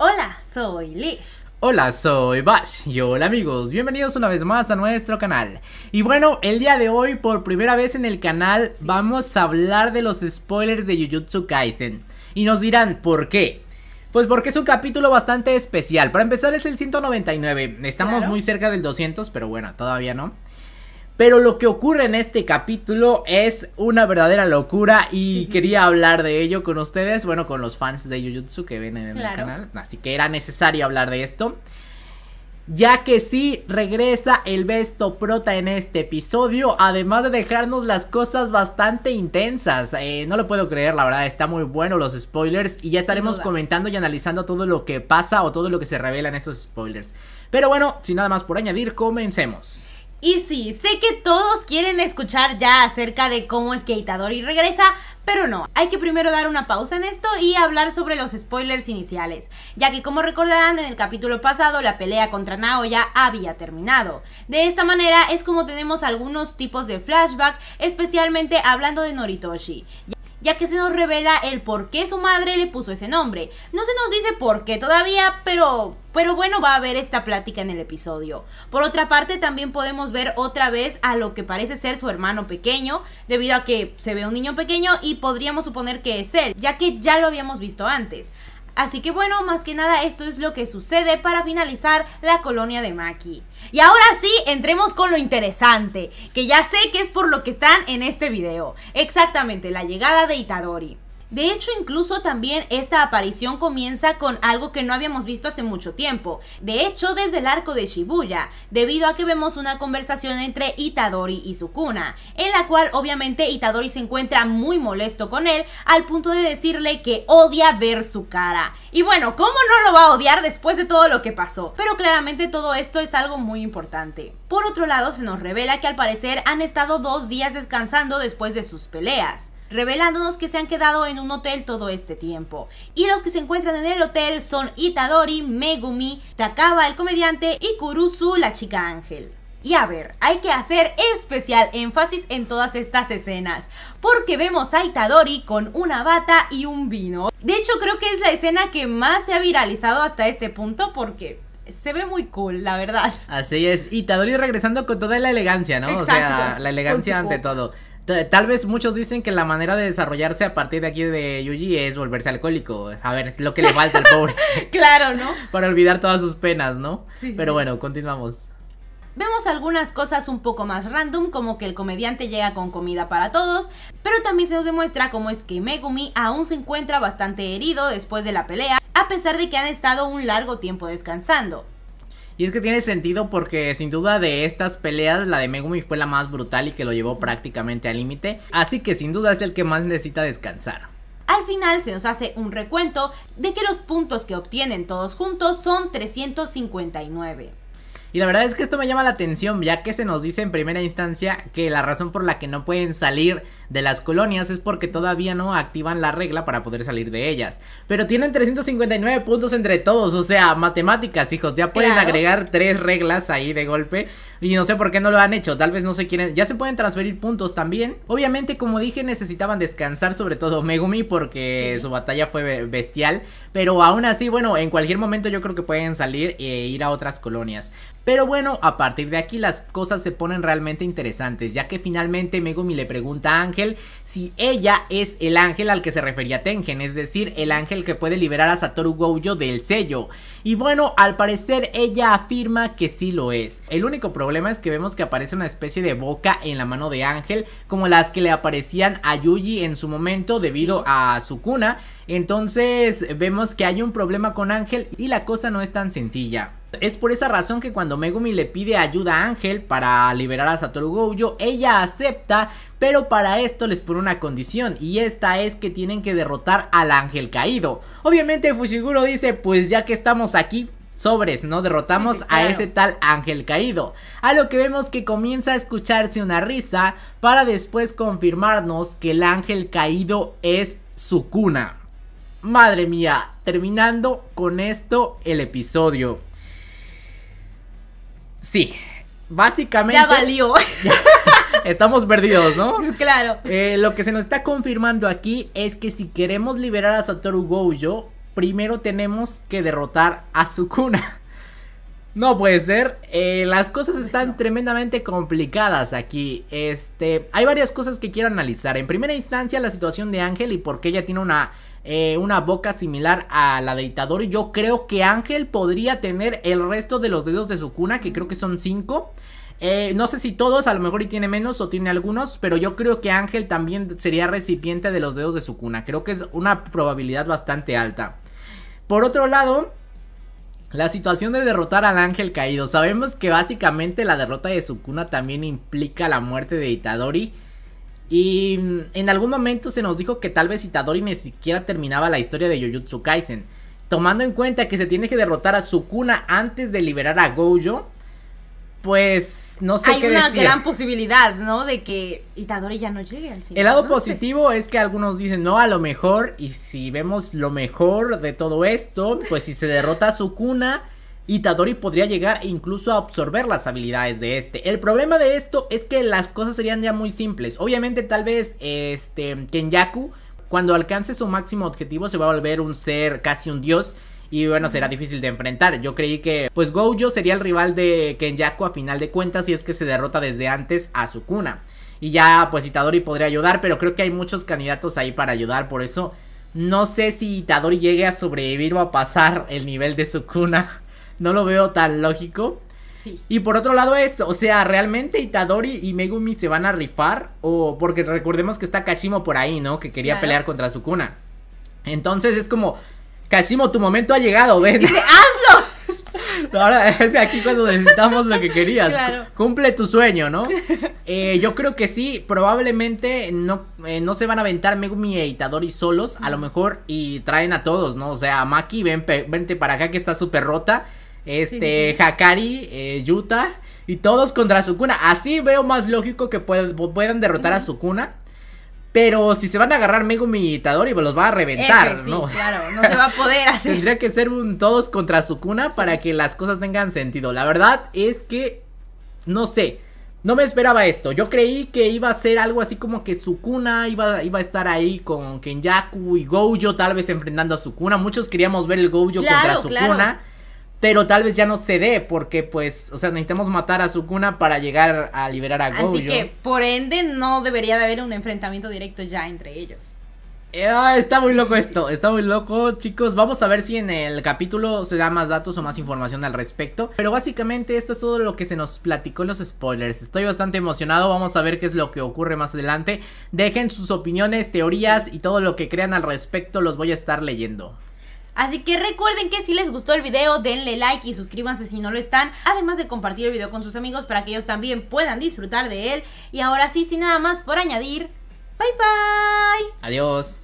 Hola, soy Lish. Hola, soy Bash y hola amigos, bienvenidos una vez más a nuestro canal. Y bueno, el día de hoy, por primera vez en el canal, vamos a hablar de los spoilers de Jujutsu Kaisen. Y nos dirán, ¿por qué? Pues porque es un capítulo bastante especial. Para empezar es el 199. Estamos muy cerca del 200, pero bueno, todavía no. Pero lo que ocurre en este capítulo es una verdadera locura y quería hablar de ello con ustedes, bueno, con los fans de Jujutsu que ven en el canal, así que era necesario hablar de esto. Ya que sí regresa el Besto Prota en este episodio, además de dejarnos las cosas bastante intensas. Eh, no lo puedo creer, la verdad, está muy bueno los spoilers y ya estaremos comentando y analizando todo lo que pasa o todo lo que se revela en esos spoilers. Pero bueno, sin nada más por añadir, comencemos. Y sí, sé que todos quieren escuchar ya acerca de cómo es que Itadori regresa, pero no, hay que primero dar una pausa en esto y hablar sobre los spoilers iniciales, ya que como recordarán en el capítulo pasado la pelea contra ya había terminado. De esta manera es como tenemos algunos tipos de flashback, especialmente hablando de Noritoshi ya que se nos revela el por qué su madre le puso ese nombre. No se nos dice por qué todavía, pero, pero bueno, va a haber esta plática en el episodio. Por otra parte, también podemos ver otra vez a lo que parece ser su hermano pequeño, debido a que se ve un niño pequeño y podríamos suponer que es él, ya que ya lo habíamos visto antes. Así que bueno, más que nada esto es lo que sucede para finalizar la colonia de Maki. Y ahora sí, entremos con lo interesante, que ya sé que es por lo que están en este video. Exactamente, la llegada de Itadori. De hecho, incluso también esta aparición comienza con algo que no habíamos visto hace mucho tiempo. De hecho, desde el arco de Shibuya, debido a que vemos una conversación entre Itadori y Sukuna, en la cual obviamente Itadori se encuentra muy molesto con él al punto de decirle que odia ver su cara. Y bueno, ¿cómo no lo va a odiar después de todo lo que pasó? Pero claramente todo esto es algo muy importante. Por otro lado, se nos revela que al parecer han estado dos días descansando después de sus peleas revelándonos que se han quedado en un hotel todo este tiempo. Y los que se encuentran en el hotel son Itadori, Megumi, Takaba el comediante y Kurusu la chica ángel. Y a ver, hay que hacer especial énfasis en todas estas escenas, porque vemos a Itadori con una bata y un vino. De hecho, creo que es la escena que más se ha viralizado hasta este punto, porque se ve muy cool, la verdad. Así es, Itadori regresando con toda la elegancia, ¿no? o sea, la elegancia ante todo. Tal vez muchos dicen que la manera de desarrollarse a partir de aquí de Yuji es volverse alcohólico. A ver, es lo que le falta al pobre. claro, ¿no? Para olvidar todas sus penas, ¿no? Sí, Pero bueno, continuamos. Vemos algunas cosas un poco más random, como que el comediante llega con comida para todos, pero también se nos demuestra cómo es que Megumi aún se encuentra bastante herido después de la pelea, a pesar de que han estado un largo tiempo descansando. Y es que tiene sentido porque sin duda de estas peleas la de Megumi fue la más brutal y que lo llevó prácticamente al límite, así que sin duda es el que más necesita descansar. Al final se nos hace un recuento de que los puntos que obtienen todos juntos son 359. Y la verdad es que esto me llama la atención, ya que se nos dice en primera instancia que la razón por la que no pueden salir de las colonias es porque todavía no activan la regla para poder salir de ellas. Pero tienen 359 puntos entre todos, o sea, matemáticas, hijos, ya pueden agregar tres reglas ahí de golpe. Y no sé por qué no lo han hecho, tal vez no se quieren, ya se pueden transferir puntos también. Obviamente, como dije, necesitaban descansar sobre todo Megumi porque su batalla fue bestial. Pero aún así, bueno, en cualquier momento yo creo que pueden salir e ir a otras colonias. Pero bueno, a partir de aquí las cosas se ponen realmente interesantes, ya que finalmente Megumi le pregunta a Ángel si ella es el ángel al que se refería Tengen, es decir, el ángel que puede liberar a Satoru Gojo del sello. Y bueno, al parecer ella afirma que sí lo es. El único problema es que vemos que aparece una especie de boca en la mano de Ángel, como las que le aparecían a Yuji en su momento debido a su cuna. Entonces vemos que hay un problema con Ángel y la cosa no es tan sencilla. Es por esa razón que cuando Megumi le pide ayuda a Ángel para liberar a Satoru Gojo, ella acepta, pero para esto les pone una condición y esta es que tienen que derrotar al Ángel Caído. Obviamente Fushiguro dice, pues ya que estamos aquí, sobres, ¿no? Derrotamos a ese tal ángel caído. A lo que vemos que comienza a escucharse una risa para después confirmarnos que el ángel caído es su cuna. Madre mía, terminando con esto el episodio. Sí, básicamente. Ya valió. estamos perdidos, ¿no? Claro. Eh, lo que se nos está confirmando aquí es que si queremos liberar a Satoru Gojo, primero tenemos que derrotar a Sukuna. No puede ser. Eh, las cosas pues están tremendamente complicadas aquí. Este, hay varias cosas que quiero analizar. En primera instancia, la situación de Ángel y por qué ella tiene una, eh, una boca similar a la de Itadori. Yo creo que Ángel podría tener el resto de los dedos de su cuna, que creo que son cinco. Eh, no sé si todos, a lo mejor y tiene menos o tiene algunos, pero yo creo que Ángel también sería recipiente de los dedos de su cuna. Creo que es una probabilidad bastante alta. Por otro lado, la situación de derrotar al ángel caído. Sabemos que básicamente la derrota de Sukuna también implica la muerte de Itadori. Y mm, en algún momento se nos dijo que tal vez Itadori ni siquiera terminaba la historia de Jujutsu Kaisen. Tomando en cuenta que se tiene que derrotar a Sukuna antes de liberar a Gojo, pues no sé Hay una gran posibilidad, ¿no? De que Itadori ya no llegue al final. El lado positivo es que algunos dicen, no, a lo mejor, y si vemos lo mejor de todo esto, pues si se derrota a Sukuna, Itadori podría llegar incluso a absorber las habilidades de este. El problema de esto es que las cosas serían ya muy simples. Obviamente, tal vez, este, Kenyaku, cuando alcance su máximo objetivo, se va a volver un ser casi un dios y bueno, será difícil de enfrentar. Yo creí que pues Gojo sería el rival de Kenyaku a final de cuentas si es que se derrota desde antes a Sukuna. Y ya pues Itadori podría ayudar, pero creo que hay muchos candidatos ahí para ayudar, por eso no sé si Itadori llegue a sobrevivir o a pasar el nivel de Sukuna. No lo veo tan lógico. Sí. Y por otro lado es, o sea, ¿realmente Itadori y Megumi se van a rifar? O porque recordemos que está Kashimo por ahí, ¿no? Que quería pelear contra Sukuna. Entonces es como, Casimo, tu momento ha llegado, ven. ¡hazlo! Ahora es aquí cuando necesitamos lo que querías. Cumple tu sueño, ¿no? Eh, yo creo que sí, probablemente no, eh, no se van a aventar Megumi e Itadori solos. A lo mejor y traen a todos, ¿no? O sea, Maki, ven, vente para acá que está súper rota. Este, Hakari, eh, Yuta y todos contra Sukuna. Así veo más lógico que puedan derrotar a Sukuna. Pero si se van a agarrar Megumi y pues los va a reventar, ¿no? Claro, no se va a poder hacer. Tendría que ser un todos contra Sukuna para que las cosas tengan sentido. La verdad es que no sé. No me esperaba esto. Yo creí que iba a ser algo así como que Sukuna iba, iba a estar ahí con Kenyaku y Gojo, tal vez enfrentando a Sukuna. Muchos queríamos ver el Gojo contra Sukuna. Claro pero tal vez ya no se dé porque pues, o sea, necesitamos matar a Sukuna para llegar a liberar a Gojo. Así que por ende no debería de haber un enfrentamiento directo ya entre ellos. Ah, está muy loco esto, está muy loco chicos, vamos a ver si en el capítulo se da más datos o más información al respecto Pero básicamente esto es todo lo que se nos platicó en los spoilers, estoy bastante emocionado, vamos a ver qué es lo que ocurre más adelante Dejen sus opiniones, teorías y todo lo que crean al respecto los voy a estar leyendo Así que recuerden que si les gustó el video, denle like y suscríbanse si no lo están. Además de compartir el video con sus amigos para que ellos también puedan disfrutar de él. Y ahora sí, sin nada más por añadir, bye bye. Adiós.